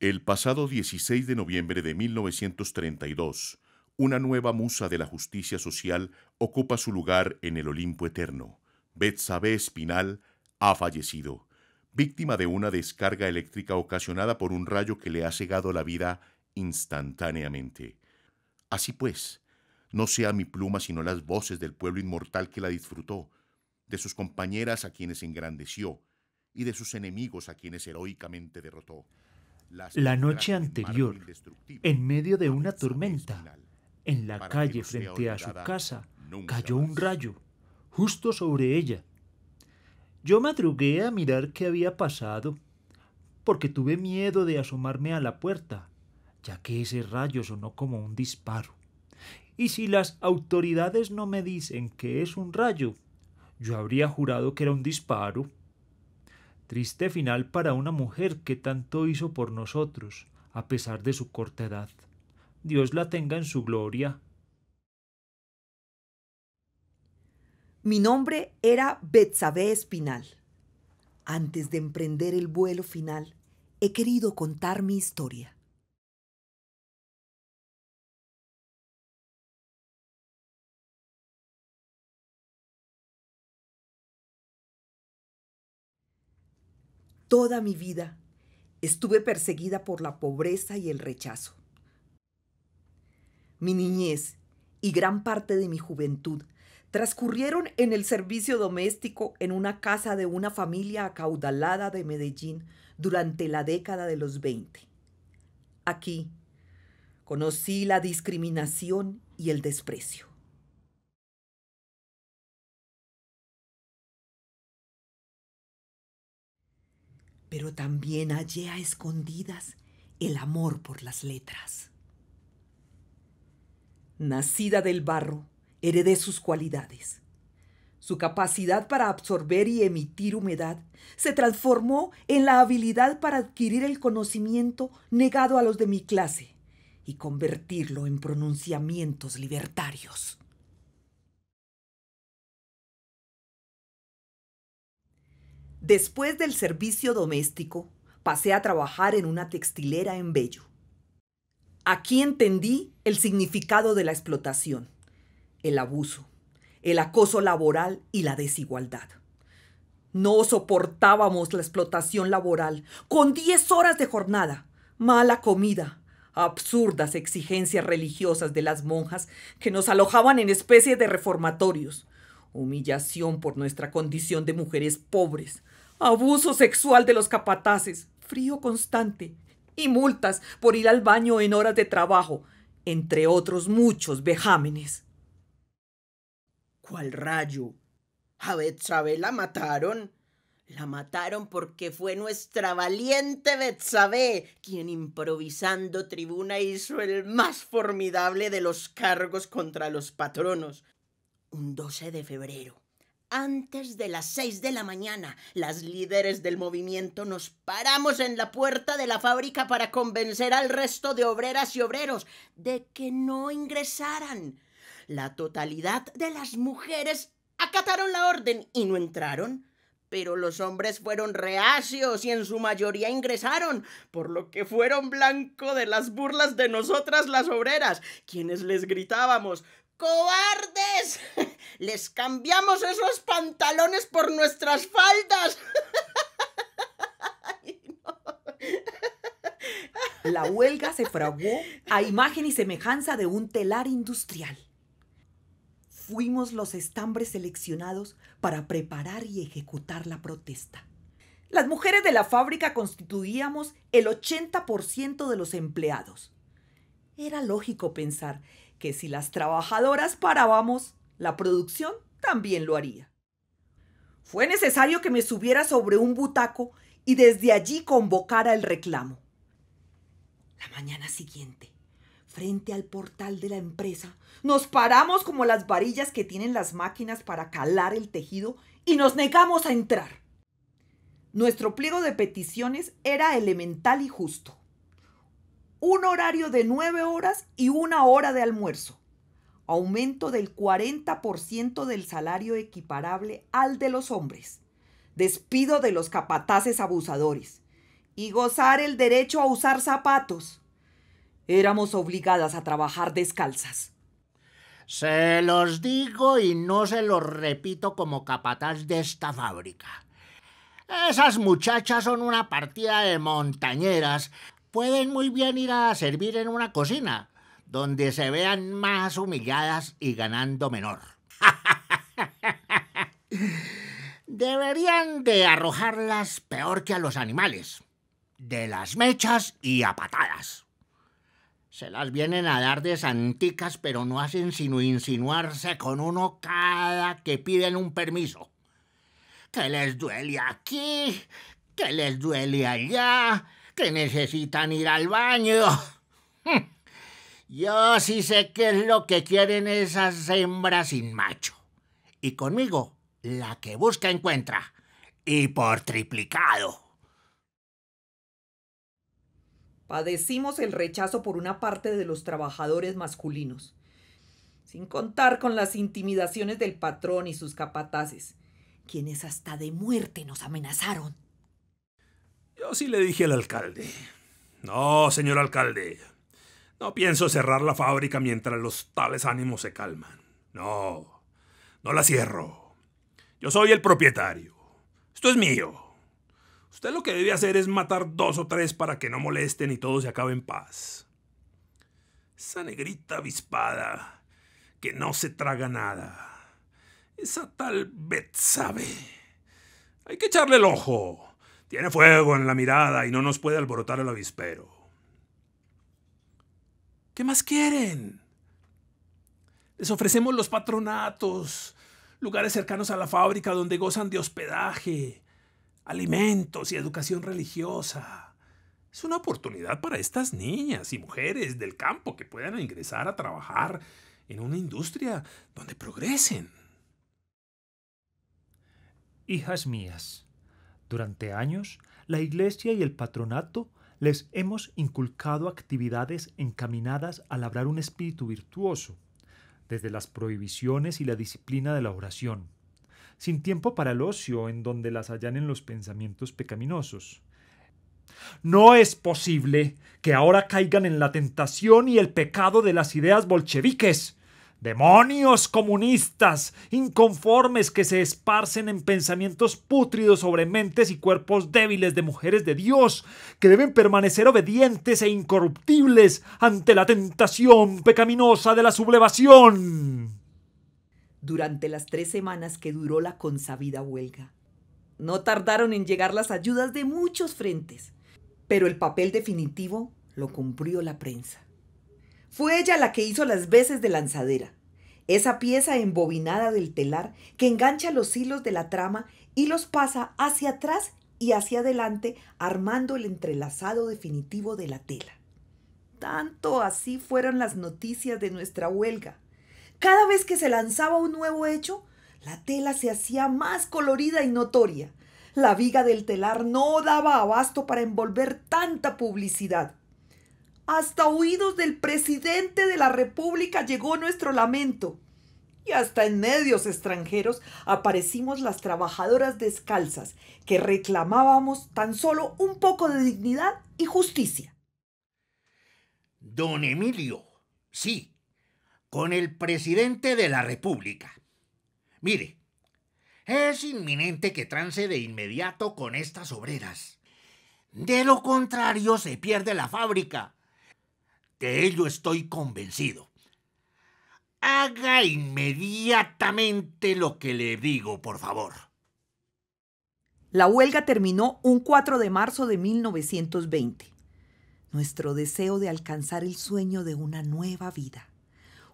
El pasado 16 de noviembre de 1932, una nueva musa de la justicia social ocupa su lugar en el Olimpo Eterno. Betsabe Espinal ha fallecido, víctima de una descarga eléctrica ocasionada por un rayo que le ha cegado la vida instantáneamente. Así pues, no sea mi pluma sino las voces del pueblo inmortal que la disfrutó, de sus compañeras a quienes engrandeció y de sus enemigos a quienes heroicamente derrotó. La noche anterior, en medio de una tormenta, en la calle frente a su casa, cayó un rayo, justo sobre ella. Yo madrugué a mirar qué había pasado, porque tuve miedo de asomarme a la puerta, ya que ese rayo sonó como un disparo. Y si las autoridades no me dicen que es un rayo, yo habría jurado que era un disparo. Triste final para una mujer que tanto hizo por nosotros, a pesar de su corta edad. Dios la tenga en su gloria. Mi nombre era Betsabé Espinal. Antes de emprender el vuelo final, he querido contar mi historia. Toda mi vida estuve perseguida por la pobreza y el rechazo. Mi niñez y gran parte de mi juventud transcurrieron en el servicio doméstico en una casa de una familia acaudalada de Medellín durante la década de los 20. Aquí conocí la discriminación y el desprecio. pero también hallé a escondidas el amor por las letras. Nacida del barro, heredé sus cualidades. Su capacidad para absorber y emitir humedad se transformó en la habilidad para adquirir el conocimiento negado a los de mi clase y convertirlo en pronunciamientos libertarios. Después del servicio doméstico, pasé a trabajar en una textilera en Bello. Aquí entendí el significado de la explotación, el abuso, el acoso laboral y la desigualdad. No soportábamos la explotación laboral, con 10 horas de jornada, mala comida, absurdas exigencias religiosas de las monjas que nos alojaban en especies de reformatorios, humillación por nuestra condición de mujeres pobres, abuso sexual de los capataces, frío constante y multas por ir al baño en horas de trabajo, entre otros muchos vejámenes. ¿Cuál rayo? A Betsabé la mataron. La mataron porque fue nuestra valiente Betsabé quien improvisando tribuna hizo el más formidable de los cargos contra los patronos, un 12 de febrero, antes de las 6 de la mañana, las líderes del movimiento nos paramos en la puerta de la fábrica para convencer al resto de obreras y obreros de que no ingresaran. La totalidad de las mujeres acataron la orden y no entraron. Pero los hombres fueron reacios y en su mayoría ingresaron, por lo que fueron blanco de las burlas de nosotras las obreras, quienes les gritábamos cobardes. Les cambiamos esos pantalones por nuestras faldas. La huelga se fraguó a imagen y semejanza de un telar industrial. Fuimos los estambres seleccionados para preparar y ejecutar la protesta. Las mujeres de la fábrica constituíamos el 80% de los empleados. Era lógico pensar que si las trabajadoras parábamos, la producción también lo haría. Fue necesario que me subiera sobre un butaco y desde allí convocara el reclamo. La mañana siguiente, frente al portal de la empresa, nos paramos como las varillas que tienen las máquinas para calar el tejido y nos negamos a entrar. Nuestro pliego de peticiones era elemental y justo un horario de 9 horas y una hora de almuerzo. Aumento del 40% del salario equiparable al de los hombres. Despido de los capataces abusadores. Y gozar el derecho a usar zapatos. Éramos obligadas a trabajar descalzas. Se los digo y no se los repito como capataz de esta fábrica. Esas muchachas son una partida de montañeras pueden muy bien ir a servir en una cocina, donde se vean más humilladas y ganando menor. Deberían de arrojarlas peor que a los animales, de las mechas y a patadas. Se las vienen a dar de santicas, pero no hacen sino insinuarse con uno cada que piden un permiso. Que les duele aquí, que les duele allá, que necesitan ir al baño. Yo sí sé qué es lo que quieren esas hembras sin macho. Y conmigo, la que busca encuentra. Y por triplicado. Padecimos el rechazo por una parte de los trabajadores masculinos, sin contar con las intimidaciones del patrón y sus capataces, quienes hasta de muerte nos amenazaron. Yo sí le dije al alcalde. No, señor alcalde. No pienso cerrar la fábrica mientras los tales ánimos se calman. No, no la cierro. Yo soy el propietario. Esto es mío. Usted lo que debe hacer es matar dos o tres para que no molesten y todo se acabe en paz. Esa negrita avispada que no se traga nada. Esa tal sabe. Hay que echarle el ojo. Tiene fuego en la mirada y no nos puede alborotar el avispero. ¿Qué más quieren? Les ofrecemos los patronatos, lugares cercanos a la fábrica donde gozan de hospedaje, alimentos y educación religiosa. Es una oportunidad para estas niñas y mujeres del campo que puedan ingresar a trabajar en una industria donde progresen. Hijas mías, durante años, la Iglesia y el patronato les hemos inculcado actividades encaminadas a labrar un espíritu virtuoso, desde las prohibiciones y la disciplina de la oración, sin tiempo para el ocio en donde las hallan en los pensamientos pecaminosos. No es posible que ahora caigan en la tentación y el pecado de las ideas bolcheviques, Demonios comunistas, inconformes que se esparcen en pensamientos pútridos sobre mentes y cuerpos débiles de mujeres de Dios, que deben permanecer obedientes e incorruptibles ante la tentación pecaminosa de la sublevación. Durante las tres semanas que duró la consabida huelga, no tardaron en llegar las ayudas de muchos frentes, pero el papel definitivo lo cumplió la prensa. Fue ella la que hizo las veces de lanzadera, esa pieza embobinada del telar que engancha los hilos de la trama y los pasa hacia atrás y hacia adelante armando el entrelazado definitivo de la tela. Tanto así fueron las noticias de nuestra huelga. Cada vez que se lanzaba un nuevo hecho, la tela se hacía más colorida y notoria. La viga del telar no daba abasto para envolver tanta publicidad. Hasta oídos del presidente de la República llegó nuestro lamento. Y hasta en medios extranjeros aparecimos las trabajadoras descalzas que reclamábamos tan solo un poco de dignidad y justicia. Don Emilio, sí, con el presidente de la República. Mire, es inminente que trance de inmediato con estas obreras. De lo contrario, se pierde la fábrica de ello estoy convencido. Haga inmediatamente lo que le digo, por favor. La huelga terminó un 4 de marzo de 1920. Nuestro deseo de alcanzar el sueño de una nueva vida,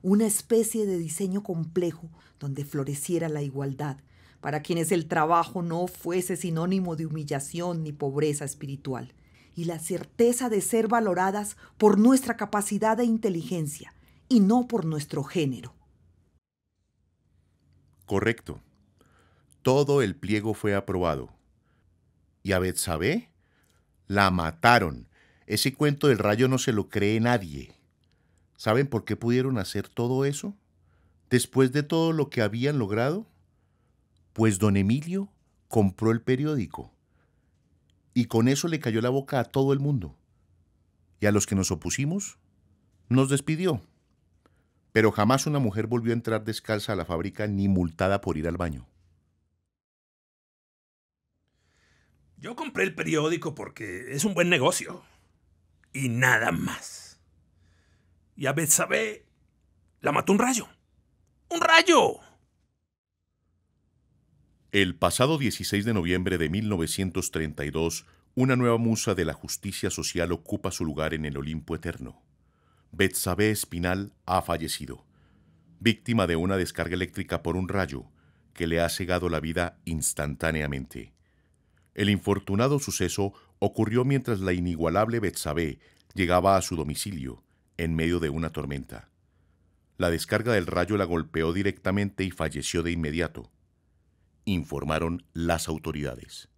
una especie de diseño complejo donde floreciera la igualdad, para quienes el trabajo no fuese sinónimo de humillación ni pobreza espiritual y la certeza de ser valoradas por nuestra capacidad e inteligencia y no por nuestro género. Correcto. Todo el pliego fue aprobado. Y a sabe la mataron. Ese cuento del rayo no se lo cree nadie. ¿Saben por qué pudieron hacer todo eso? Después de todo lo que habían logrado, pues don Emilio compró el periódico y con eso le cayó la boca a todo el mundo. Y a los que nos opusimos, nos despidió. Pero jamás una mujer volvió a entrar descalza a la fábrica ni multada por ir al baño. Yo compré el periódico porque es un buen negocio. Y nada más. Y a sabe. la mató un rayo. ¡Un rayo! El pasado 16 de noviembre de 1932, una nueva musa de la justicia social ocupa su lugar en el Olimpo Eterno. Betsabé Espinal ha fallecido, víctima de una descarga eléctrica por un rayo que le ha cegado la vida instantáneamente. El infortunado suceso ocurrió mientras la inigualable Betsabé llegaba a su domicilio, en medio de una tormenta. La descarga del rayo la golpeó directamente y falleció de inmediato informaron las autoridades.